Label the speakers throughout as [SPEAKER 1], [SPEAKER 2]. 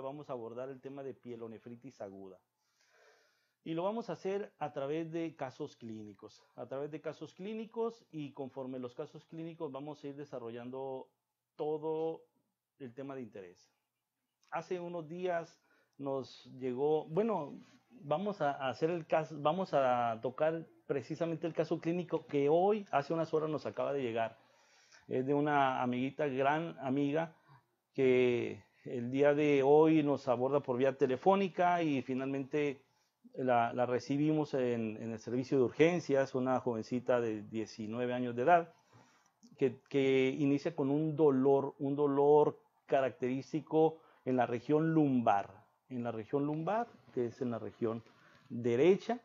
[SPEAKER 1] vamos a abordar el tema de pielonefritis aguda. Y lo vamos a hacer a través de casos clínicos. A través de casos clínicos y conforme los casos clínicos vamos a ir desarrollando todo el tema de interés. Hace unos días nos llegó, bueno, vamos a hacer el caso, vamos a tocar precisamente el caso clínico que hoy, hace unas horas, nos acaba de llegar. Es de una amiguita, gran amiga, que el día de hoy nos aborda por vía telefónica y finalmente la, recibimos en, el servicio de urgencias, una jovencita de 19 años de edad, que, inicia con un dolor, un dolor característico en la región lumbar, en la región lumbar, que es en la región derecha.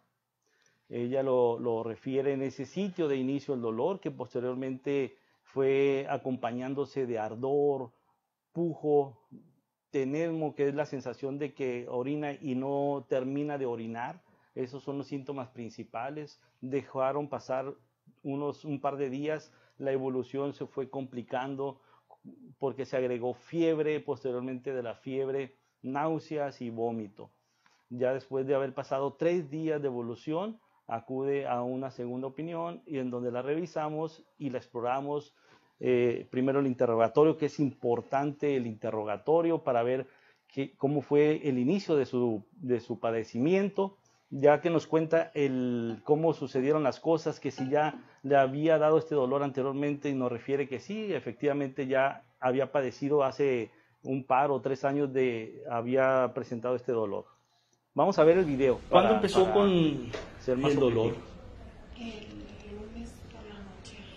[SPEAKER 1] Ella lo, lo refiere en ese sitio de inicio el dolor, que posteriormente fue acompañándose de ardor, pujo, tenemos que es la sensación de que orina y no termina de orinar. Esos son los síntomas principales. Dejaron pasar unos un par de días, la evolución se fue complicando porque se agregó fiebre, posteriormente de la fiebre, náuseas y vómito. Ya después de haber pasado tres días de evolución, acude a una segunda opinión y en donde la revisamos y la exploramos eh, primero el interrogatorio, que es importante el interrogatorio para ver cómo fue el inicio de su, de su padecimiento, ya que nos cuenta el, cómo sucedieron las cosas, que si ya le había dado este dolor anteriormente y nos refiere que sí, efectivamente ya había padecido hace un par o tres años de había presentado este dolor. Vamos a ver el video. ¿Cuándo empezó con el dolor?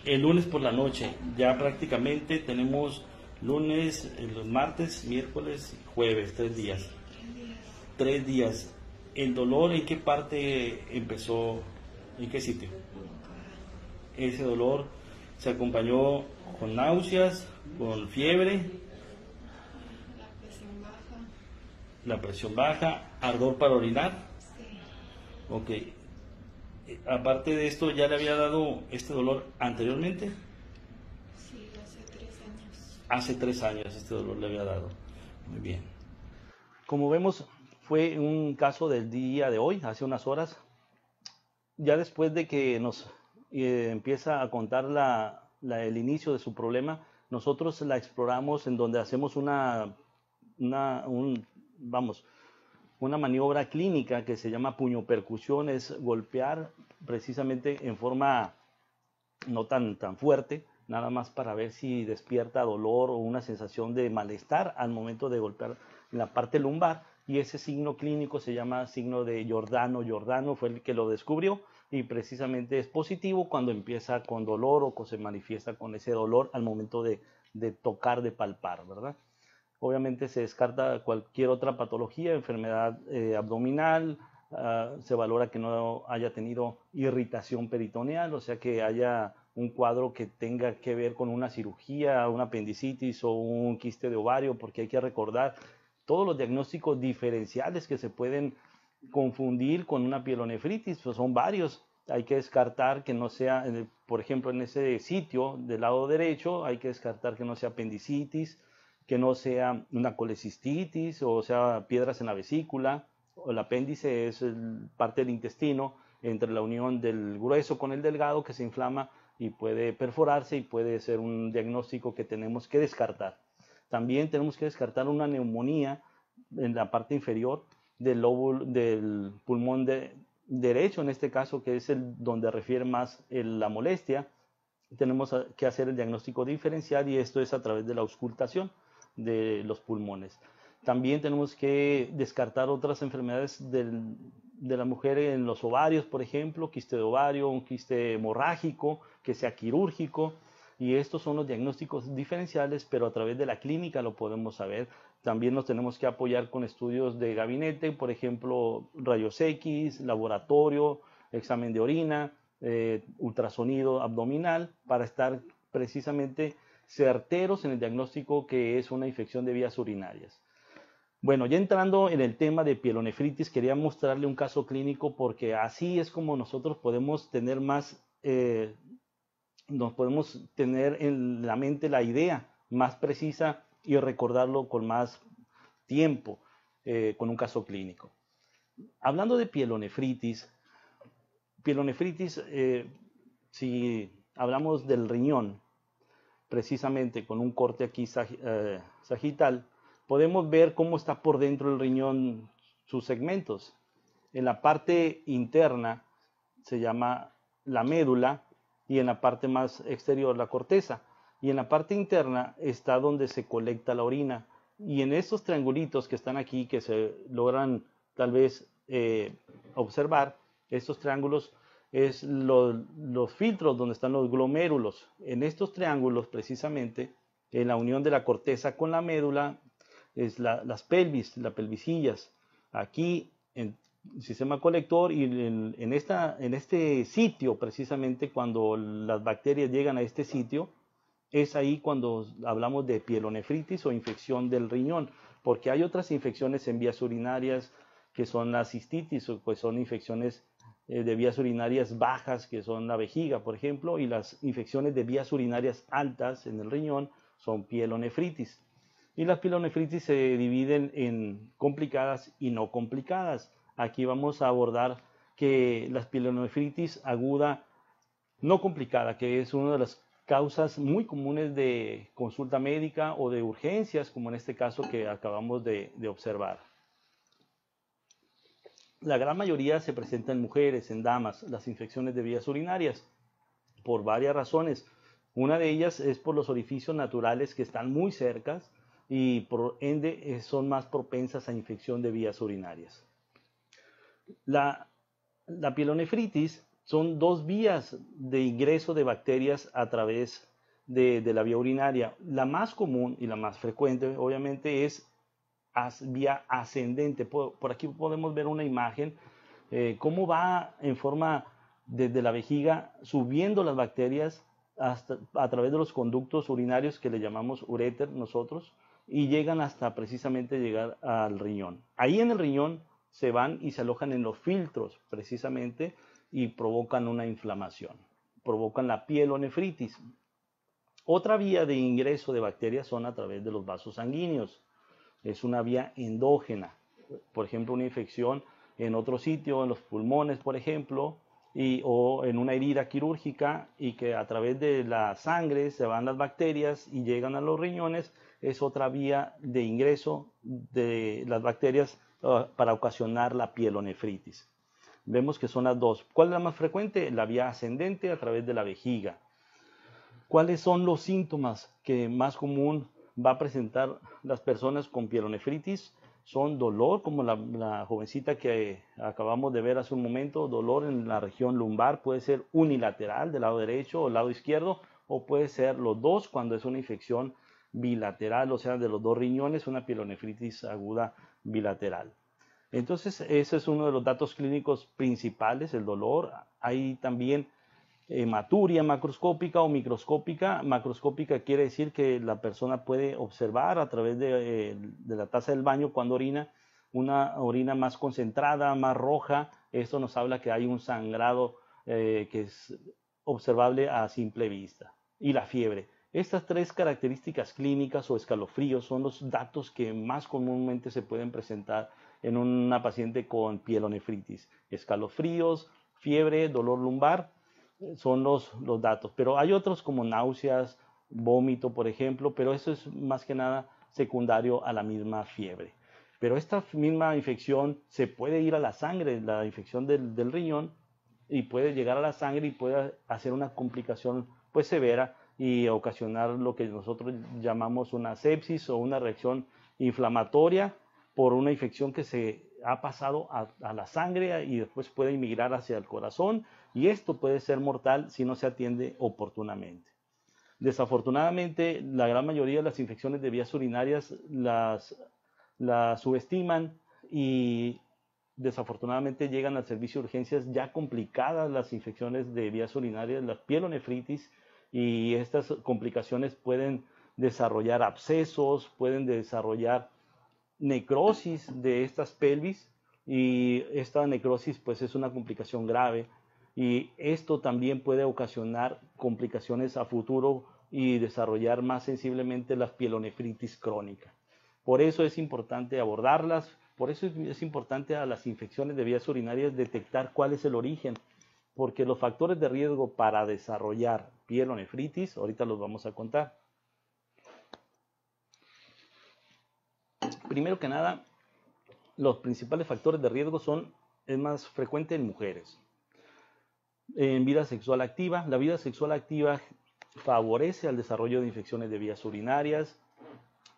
[SPEAKER 1] el lunes por la noche. Ya prácticamente tenemos lunes, eh, los martes, miércoles, jueves, tres días. Tres días. ¿El dolor en qué parte empezó? ¿En qué sitio? Ese dolor se acompañó con náuseas, con fiebre, la presión baja, La presión baja, ardor para orinar. Ok, eh, aparte de esto, ¿ya le había dado este dolor anteriormente? Sí, hace tres años. Hace tres años este dolor le había dado. Muy bien. Como vemos, fue un caso del día de hoy, hace unas horas. Ya después de que nos eh, empieza a contar el inicio de su problema, nosotros la exploramos en donde hacemos una, un, vamos, una maniobra clínica que se llama puño percusión, es golpear precisamente en forma no tan, tan fuerte, nada más para ver si despierta dolor o una sensación de malestar al momento de golpear la parte lumbar. Y ese signo clínico se llama signo de Giordano. Giordano fue el que lo descubrió y precisamente es positivo cuando empieza con dolor o se manifiesta con ese dolor al momento de, de tocar, de palpar, ¿verdad? Obviamente se descarta cualquier otra patología, enfermedad eh, abdominal, ah, se valora que no haya tenido irritación peritoneal, o sea que haya un cuadro que tenga que ver con una cirugía, una apendicitis o un quiste de ovario, porque hay que recordar todos los diagnósticos diferenciales que se pueden confundir con una pielonefritis, pues son varios. Hay que descartar que no sea, por ejemplo, en ese sitio del lado derecho, hay que descartar que no sea apendicitis, que no sea una colecistitis o sea piedras en la vesícula. o El apéndice es parte del intestino entre la unión del grueso con el delgado que se inflama y puede perforarse y puede ser un diagnóstico que tenemos que descartar. También tenemos que descartar una neumonía en la parte inferior del lóbulo del pulmón derecho, en este caso, que es el donde refiere más la molestia. Tenemos que hacer el diagnóstico diferencial y esto es a través de la auscultación de los pulmones. También tenemos que descartar otras enfermedades del, de la mujer en los ovarios, por ejemplo, quiste de ovario, un quiste hemorrágico, que sea quirúrgico. Y estos son los diagnósticos diferenciales, pero a través de la clínica lo podemos saber. También nos tenemos que apoyar con estudios de gabinete, por ejemplo, rayos X, laboratorio, examen de orina, eh, ultrasonido abdominal, para estar precisamente certeros en el diagnóstico que es una infección de vías urinarias. Bueno, ya entrando en el tema de pielonefritis, quería mostrarle un caso clínico porque así es como nosotros podemos tener más, eh, nos podemos tener en la mente la idea más precisa y recordarlo con más tiempo, eh, con un caso clínico. Hablando de pielonefritis, pielonefritis, eh, si hablamos del riñón, precisamente con un corte aquí eh, sagital, podemos ver cómo está por dentro el riñón sus segmentos. En la parte interna se llama la médula y en la parte más exterior la corteza. Y en la parte interna está donde se colecta la orina. Y en estos triangulitos que están aquí, que se logran tal vez eh, observar, estos triángulos es los filtros donde están los glomérulos. En estos triángulos, precisamente, en la unión de la corteza con la médula, es las pelvis, las pelvisillas. Aquí, en el sistema colector y en, esta, en este sitio, precisamente cuando las bacterias llegan a este sitio, es ahí cuando hablamos de pielonefritis o infección del riñón, porque hay otras infecciones en vías urinarias que son las cistitis o pues son infecciones eh, de vías urinarias bajas, que son la vejiga, por ejemplo, y las infecciones de vías urinarias altas en el riñón son pielonefritis. Y las pielonefritis se dividen en complicadas y no complicadas. Aquí vamos a abordar que las pielonefritis aguda no complicada, que es una de las causas muy comunes de consulta médica o de urgencias, como en este caso que acabamos de observar. La gran mayoría se presenta en mujeres, en damas, las infecciones de vías urinarias, por varias razones. Una de ellas es por los orificios naturales que están muy cercas y por ende eh, son más propensas a infección de vías urinarias. La, la pielonefritis son dos vías de ingreso de bacterias a través de, de la vía urinaria. La más común y la más frecuente, obviamente, es vía ascendente. Por, aquí podemos ver una imagen, eh, cómo va en forma desde la vejiga subiendo las bacterias a través de los conductos urinarios que le llamamos ureter nosotros y llegan hasta precisamente llegar al riñón. Ahí en el riñón se van y se alojan en los filtros precisamente y provocan una inflamación, provocan la piel o nefritis. Otra vía de ingreso de bacterias son a través de los vasos sanguíneos es una vía endógena. Por ejemplo, una infección en otro sitio, en los pulmones, por ejemplo, y, o en una herida quirúrgica y que a través de la sangre se van las bacterias y llegan a los riñones, es otra vía de ingreso de las bacterias ah, para ocasionar la pielonefritis. Vemos que son las dos. ¿Cuál es la más frecuente? La vía ascendente a través de la vejiga. ¿Cuáles son los síntomas que más común va a presentar las personas con pielonefritis, son dolor, como la, jovencita que acabamos de ver hace un momento, dolor en la región lumbar, puede ser unilateral del lado derecho o lado izquierdo, o puede ser los dos cuando es una infección bilateral, o sea, de los dos riñones, una pielonefritis aguda bilateral. Entonces, ese es uno de los datos clínicos principales, el dolor. Hay también hematuria eh, macroscópica o microscópica. Macroscópica quiere decir que la persona puede observar a través eh, de, la taza del baño cuando orina una orina más concentrada, más roja. Esto nos habla que hay un sangrado eh, que es observable a simple vista. Y la fiebre. Estas tres características clínicas o escalofríos son los datos que más comúnmente se pueden presentar en una paciente con pielonefritis. Escalofríos, fiebre, dolor lumbar son los, los datos. Pero hay otros como náuseas, vómito, por ejemplo, pero eso es más que nada secundario a la misma fiebre. Pero esta misma infección se puede ir a la sangre, la infección del, del riñón, y puede llegar a la sangre y puede hacer una complicación pues severa y ocasionar lo que nosotros llamamos una sepsis o una reacción inflamatoria por una infección que se ha pasado a, la sangre y después puede emigrar hacia el corazón y esto puede ser mortal si no se atiende oportunamente. Desafortunadamente, la gran mayoría de las infecciones de vías urinarias las, las subestiman y desafortunadamente llegan al servicio de urgencias ya complicadas las infecciones de vías urinarias, la pielonefritis y estas complicaciones pueden desarrollar abscesos, pueden desarrollar necrosis de estas pelvis y esta necrosis pues es una complicación grave y esto también puede ocasionar complicaciones a futuro y desarrollar más sensiblemente la pielonefritis crónica. Por eso es importante abordarlas, por eso es importante a las infecciones de vías urinarias detectar cuál es el origen, porque los factores de riesgo para desarrollar pielonefritis, ahorita los vamos a contar, primero que nada, los principales factores de riesgo son, es más frecuente en mujeres. En vida sexual activa, la vida sexual activa favorece al desarrollo de infecciones de vías urinarias.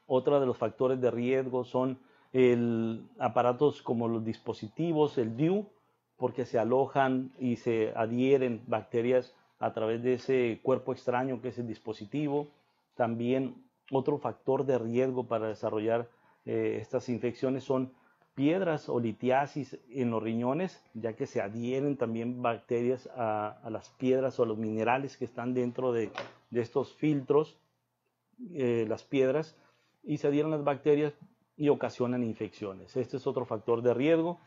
[SPEAKER 1] Otro de los factores de riesgo son el, aparatos como los dispositivos, el DIU, porque se alojan y se adhieren bacterias a través de ese cuerpo extraño que es el dispositivo. También otro factor de riesgo para desarrollar eh, estas infecciones son piedras o litiasis en los riñones, ya que se adhieren también bacterias a, las piedras o los minerales que están dentro de, estos filtros, eh, las piedras, y se adhieren las bacterias y ocasionan infecciones. Este es otro factor de riesgo.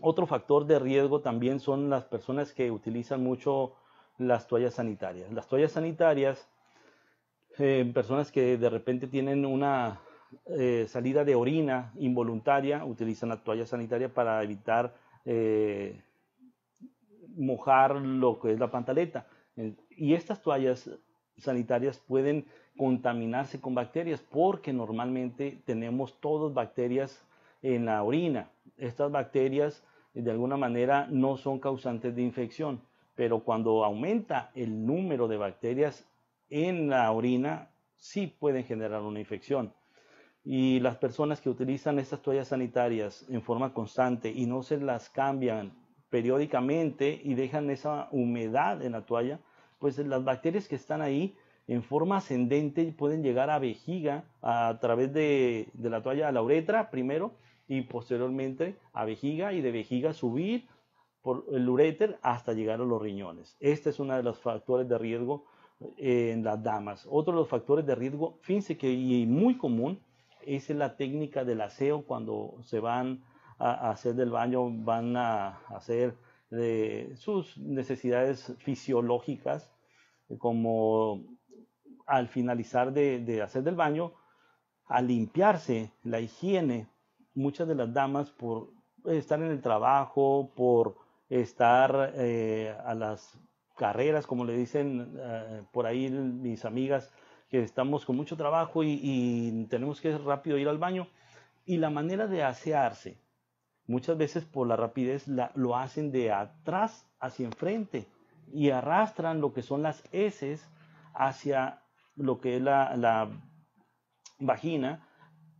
[SPEAKER 1] Otro factor de riesgo también son las personas que utilizan mucho las toallas sanitarias. Las toallas sanitarias, eh, personas que de repente tienen una eh, salida de orina involuntaria, utilizan la toalla sanitaria para evitar eh, mojar lo que es la pantaleta. Y estas toallas sanitarias pueden contaminarse con bacterias porque normalmente tenemos todas bacterias en la orina. Estas bacterias de alguna manera no son causantes de infección, pero cuando aumenta el número de bacterias en la orina, sí pueden generar una infección y las personas que utilizan estas toallas sanitarias en forma constante y no se las cambian periódicamente y dejan esa humedad en la toalla, pues las bacterias que están ahí en forma ascendente pueden llegar a vejiga a través de, de la toalla a la uretra primero y posteriormente a vejiga y de vejiga subir por el uréter hasta llegar a los riñones. Este es uno de los factores de riesgo eh, en las damas. Otro de los factores de riesgo, fíjense que y muy común, esa es la técnica del aseo cuando se van a hacer del baño, van a hacer de eh, sus necesidades fisiológicas, eh, como al finalizar de, hacer del baño, a limpiarse, la higiene. Muchas de las damas por estar en el trabajo, por estar eh, a las carreras, como le dicen por ahí mis amigas, que estamos con mucho trabajo y, tenemos que rápido ir al baño. Y la manera de asearse, muchas veces por la rapidez lo hacen de atrás hacia enfrente y arrastran lo que son las heces hacia lo que es la, la vagina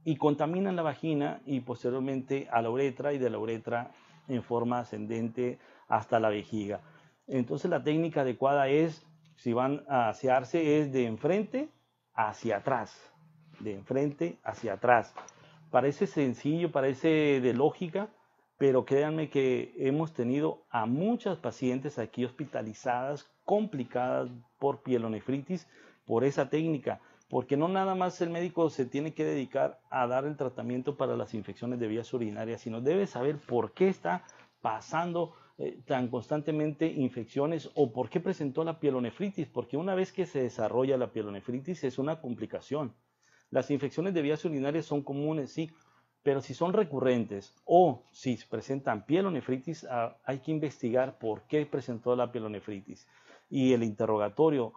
[SPEAKER 1] y contaminan la vagina y posteriormente a la uretra y de la uretra en forma ascendente hasta la vejiga. Entonces la técnica adecuada es, si van a asearse, es de enfrente hacia atrás, de enfrente hacia atrás. Parece sencillo, parece de lógica, pero créanme que hemos tenido a muchas pacientes aquí hospitalizadas, complicadas por pielonefritis, por esa técnica, porque no nada más el médico se tiene que dedicar a dar el tratamiento para las infecciones de vías urinarias, sino debe saber por qué está pasando eh, tan constantemente infecciones o por qué presentó la pielonefritis, porque una vez que se desarrolla la pielonefritis es una complicación. Las infecciones de vías urinarias son comunes, sí, pero si son recurrentes o si presentan pielonefritis, ah, hay que investigar por qué presentó la pielonefritis. Y el interrogatorio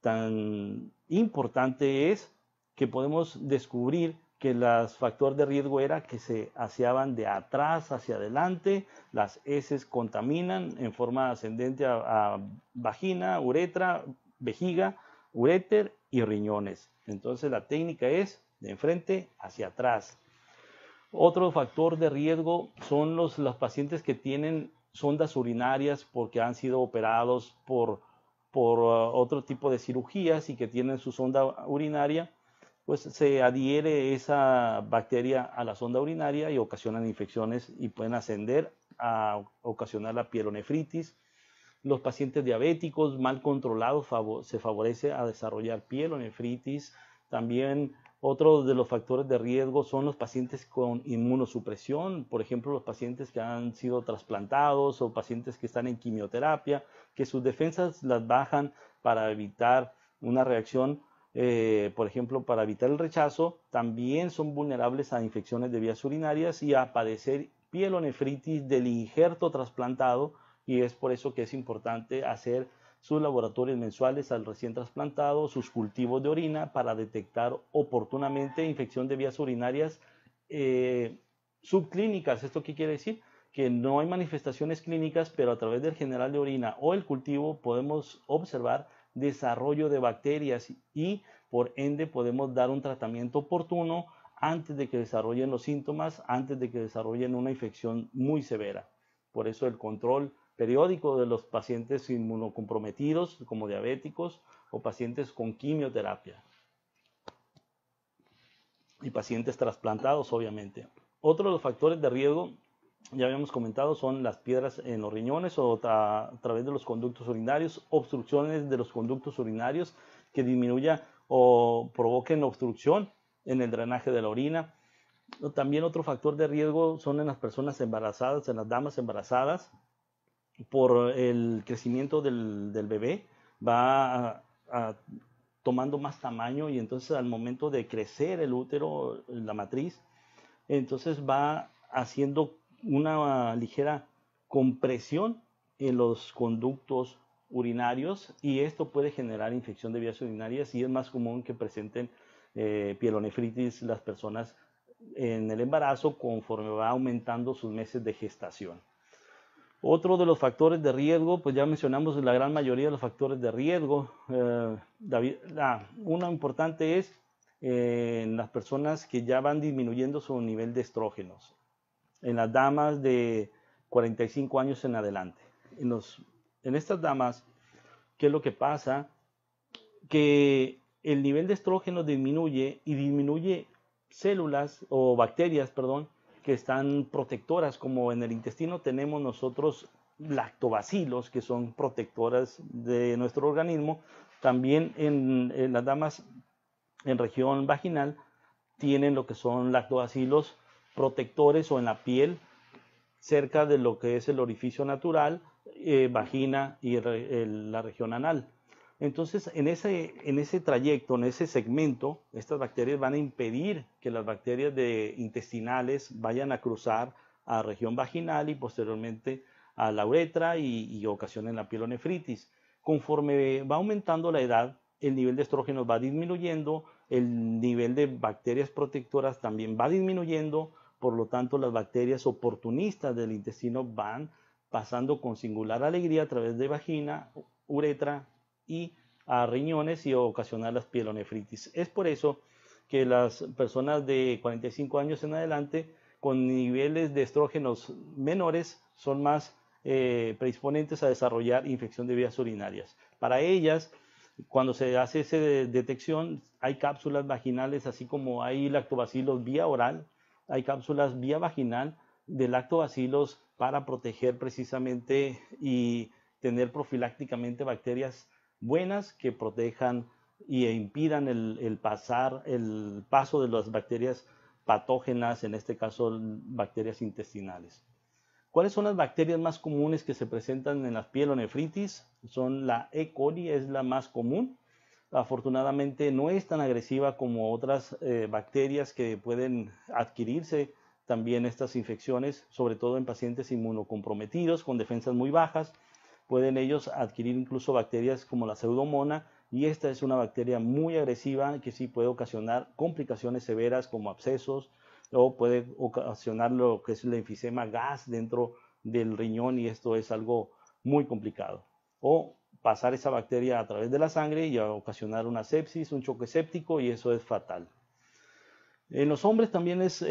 [SPEAKER 1] tan importante es que podemos descubrir que los factores de riesgo era que se aseaban de atrás hacia adelante, las heces contaminan en forma ascendente a, vagina, uretra, vejiga, uréter y riñones. Entonces la técnica es de enfrente hacia atrás. Otro factor de riesgo son los, pacientes que tienen sondas urinarias porque han sido operados por, uh, otro tipo de cirugías y que tienen su sonda urinaria pues se adhiere esa bacteria a la sonda urinaria y ocasionan infecciones y pueden ascender a ocasionar la pielonefritis. Los pacientes diabéticos mal controlados se favorece a desarrollar pielonefritis. También otro de los factores de riesgo son los pacientes con inmunosupresión, por ejemplo, los pacientes que han sido trasplantados o pacientes que están en quimioterapia, que sus defensas las bajan para evitar una reacción eh, por ejemplo, para evitar el rechazo, también son vulnerables a infecciones de vías urinarias y a padecer pielonefritis del injerto trasplantado y es por eso que es importante hacer sus laboratorios mensuales al recién trasplantado, sus cultivos de orina para detectar oportunamente infección de vías urinarias eh, subclínicas. ¿Esto qué quiere decir? que no hay manifestaciones clínicas, pero a través del general de orina o el cultivo podemos observar desarrollo de bacterias y por ende podemos dar un tratamiento oportuno antes de que desarrollen los síntomas, antes de que desarrollen una infección muy severa. Por eso el control periódico de los pacientes inmunocomprometidos como diabéticos o pacientes con quimioterapia. Y pacientes trasplantados, obviamente. Otro de los factores de riesgo ya habíamos comentado, son las piedras en los riñones o a través de los conductos urinarios, obstrucciones de los conductos urinarios que disminuya o provoquen obstrucción en el drenaje de la orina. También otro factor de riesgo son en las personas embarazadas, en las damas embarazadas, por el crecimiento del, bebé, va tomando más tamaño y entonces al momento de crecer el útero, la matriz, entonces va haciendo una ligera compresión en los conductos urinarios y esto puede generar infección de vías urinarias y es más común que presenten eh, pielonefritis las personas en el embarazo conforme va aumentando sus meses de gestación. Otro de los factores de riesgo, pues ya mencionamos la gran mayoría de los factores de riesgo. Eh, ah, una importante es eh, en las personas que ya van disminuyendo su nivel de estrógenos en las damas de 45 años en adelante. En, en estas damas, ¿qué es lo que pasa? Que el nivel de estrógeno disminuye y disminuye células o bacterias, perdón, que están protectoras, como en el intestino tenemos nosotros lactobacilos, que son protectoras de nuestro organismo. También en, en las damas en región vaginal tienen lo que son lactobacilos protectores o en la piel cerca de lo que es el orificio natural, eh, vagina y la región anal. Entonces, en ese, trayecto, en ese segmento, estas bacterias van a impedir que las bacterias intestinales vayan a cruzar a región vaginal y posteriormente a la uretra y, ocasionen la pielonefritis. Conforme va aumentando la edad, el nivel de estrógenos va disminuyendo, el nivel de bacterias protectoras también va disminuyendo, por lo tanto las bacterias oportunistas del intestino van pasando con singular alegría a través de vagina, uretra y a riñones y ocasionar las pielonefritis. Es por eso que las personas de 45 años en adelante con niveles de estrógenos menores son más eh, predisponentes a desarrollar infección de vías urinarias. Para ellas, cuando se hace esa detección, hay cápsulas vaginales, así como hay lactobacilos vía oral hay cápsulas vía vaginal de lactobacilos para proteger precisamente y tener profilácticamente bacterias buenas que protejan y e impidan el, pasar, el paso de las bacterias patógenas, en este caso bacterias intestinales. ¿Cuáles son las bacterias más comunes que se presentan en o nefritis? Son la E. coli, es la más común, afortunadamente no es tan agresiva como otras eh, bacterias que pueden adquirirse también estas infecciones, sobre todo en pacientes inmunocomprometidos con defensas muy bajas. Pueden ellos adquirir incluso bacterias como la pseudomona y esta es una bacteria muy agresiva que sí puede ocasionar complicaciones severas como abscesos o puede ocasionar lo que es el enfisema gas dentro del riñón y esto es algo muy complicado. O pasar esa bacteria a través de la sangre y ocasionar una sepsis, un choque séptico y eso es fatal. En los hombres también es,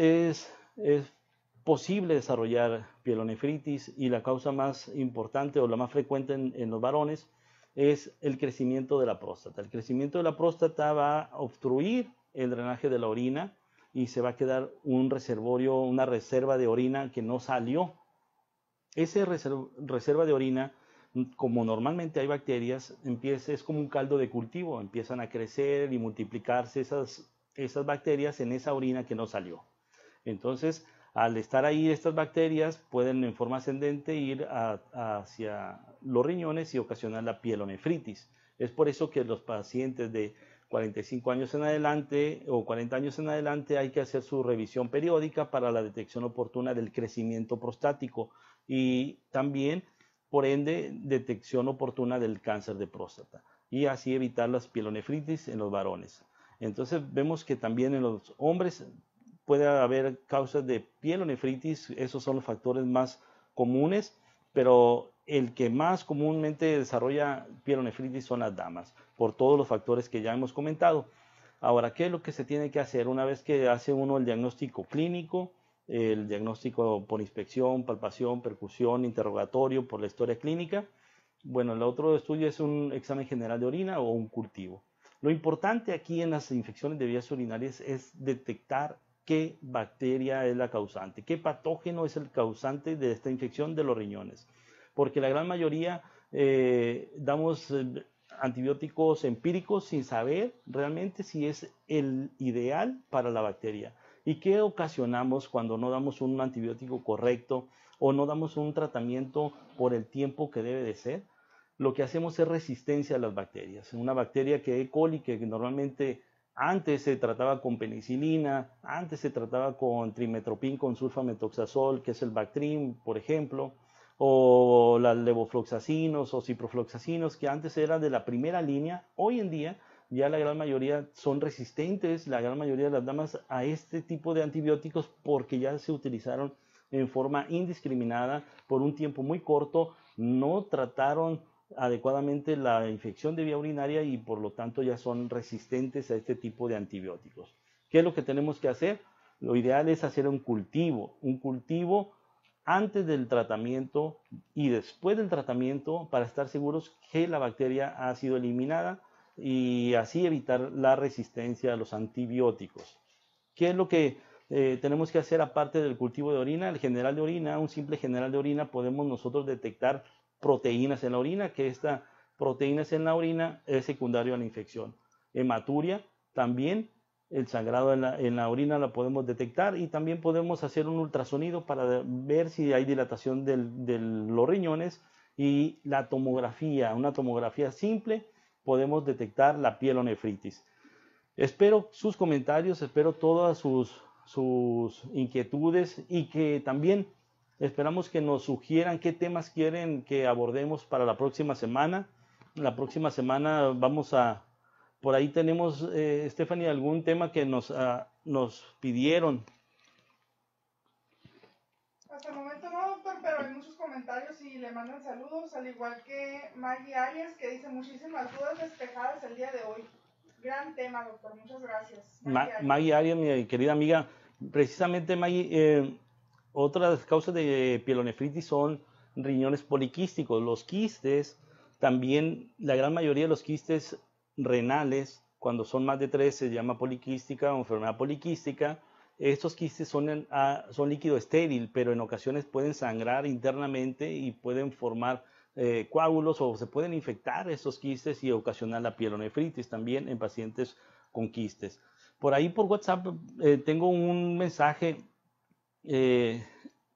[SPEAKER 1] posible desarrollar pielonefritis y la causa más importante o la más frecuente en, en, los varones es el crecimiento de la próstata. El crecimiento de la próstata va a obstruir el drenaje de la orina y se va a quedar un reservorio, una reserva de orina que no salió. Esa reserva de orina como normalmente hay bacterias, empieza, es como un caldo de cultivo, empiezan a crecer y multiplicarse esas, bacterias en esa orina que no salió. Entonces, al estar ahí estas bacterias pueden en forma ascendente ir hacia los riñones y ocasionar la pielonefritis. Es por eso que los pacientes de 45 años en adelante o 40 años en adelante hay que hacer su revisión periódica para la detección oportuna del crecimiento prostático y también por ende detección oportuna del cáncer de próstata y así evitar las pielonefritis en los varones. Entonces vemos que también en los hombres puede haber causas de pielonefritis, esos son los factores más comunes, pero el que más comúnmente desarrolla pielonefritis son las damas, por todos los factores que ya hemos comentado. Ahora, ¿qué es lo que se tiene que hacer una vez que hace uno el diagnóstico clínico? el diagnóstico por inspección, palpación, percusión, interrogatorio, por la historia clínica. Bueno, el otro estudio es un examen general de orina o un cultivo. Lo importante aquí en las infecciones de vías urinarias es detectar qué bacteria es la causante, qué patógeno es el causante de esta infección de los riñones. Porque la gran mayoría eh, damos eh, antibióticos empíricos sin saber realmente si es el ideal para la bacteria. ¿Y qué ocasionamos cuando no damos un antibiótico correcto o no damos un tratamiento por el tiempo que debe de ser? Lo que hacemos es resistencia a las bacterias. Una bacteria que E. coli, que normalmente antes se trataba con penicilina, antes se trataba con trimetropin con sulfametoxazol, que es el Bactrim, por ejemplo, o las levofloxacinos o ciprofloxacinos, que antes eran de la primera línea, hoy en día ya la gran mayoría son resistentes, la gran mayoría de las damas, a este tipo de antibióticos porque ya se utilizaron en forma indiscriminada por un tiempo muy corto, no trataron adecuadamente la infección de vía urinaria y por lo tanto ya son resistentes a este tipo de antibióticos. ¿Qué es lo que tenemos que hacer? Lo ideal es hacer un cultivo, un cultivo antes del tratamiento y después del tratamiento para estar seguros que la bacteria ha sido eliminada y así evitar la resistencia a los antibióticos. ¿Qué es lo que eh, tenemos que hacer aparte del cultivo de orina? El general de orina, un simple general de orina, podemos nosotros detectar proteínas en la orina, que estas proteínas en la orina es secundario a la infección. Hematuria también, el sangrado en la, en la orina la podemos detectar y también podemos hacer un ultrasonido para ver si hay dilatación de los riñones y la tomografía, una tomografía simple podemos detectar la pielonefritis. Espero sus comentarios, espero todas sus, sus inquietudes y que también esperamos que nos sugieran qué temas quieren que abordemos para la próxima semana. La próxima semana vamos a, por ahí tenemos, eh, Stephanie, algún tema que nos, ah, nos pidieron. momento y le mandan saludos, al igual que Maggie Arias, que dice muchísimas dudas despejadas el día de hoy. Gran tema, doctor, muchas gracias. Maggie, Arias. mi querida amiga, precisamente Maggie, eh, otras causas de pielonefritis son riñones poliquísticos, los quistes, también la gran mayoría de los quistes renales, cuando son más de tres, se llama poliquística o enfermedad poliquística estos quistes ah, son, líquido estéril, pero en ocasiones pueden sangrar internamente y pueden formar eh, coágulos o se pueden infectar estos quistes y ocasionar la pielonefritis también en pacientes con quistes. Por ahí por WhatsApp eh, tengo un mensaje, eh,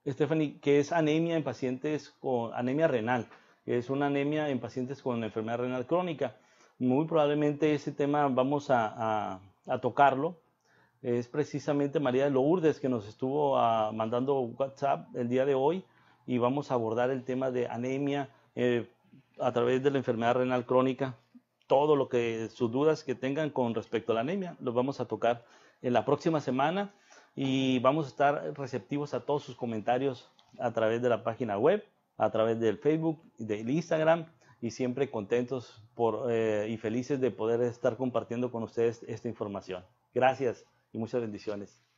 [SPEAKER 1] Stephanie, que es anemia en pacientes con anemia renal, es una anemia en pacientes con enfermedad renal crónica. Muy probablemente ese tema vamos a tocarlo es precisamente María de Lourdes que nos estuvo ah, mandando WhatsApp el día de hoy y vamos a abordar el tema de anemia eh, a través de la enfermedad renal crónica. Todo lo que sus dudas que tengan con respecto a la anemia los vamos a tocar en la próxima semana y vamos a estar receptivos a todos sus comentarios a través de la página web, a través del Facebook, del Instagram y siempre contentos por, eh, y felices de poder estar compartiendo con ustedes esta información. Gracias y muchas bendiciones.